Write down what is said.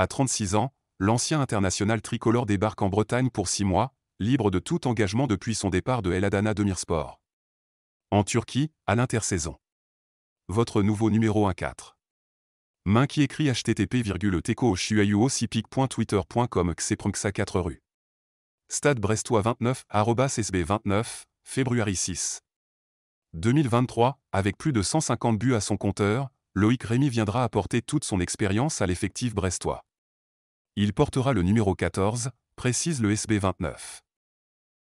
À 36 ans, l'ancien international tricolore débarque en Bretagne pour 6 mois, libre de tout engagement depuis son départ de El Adana Demirspor. En Turquie, à l'intersaison. Votre nouveau numéro 1-4. Main qui écrit http teco 4 rue. Stade brestois 29, sb 29, février 6. 2023, avec plus de 150 buts à son compteur, Loïc Rémy viendra apporter toute son expérience à l'effectif brestois. Il portera le numéro 14, précise le SB29.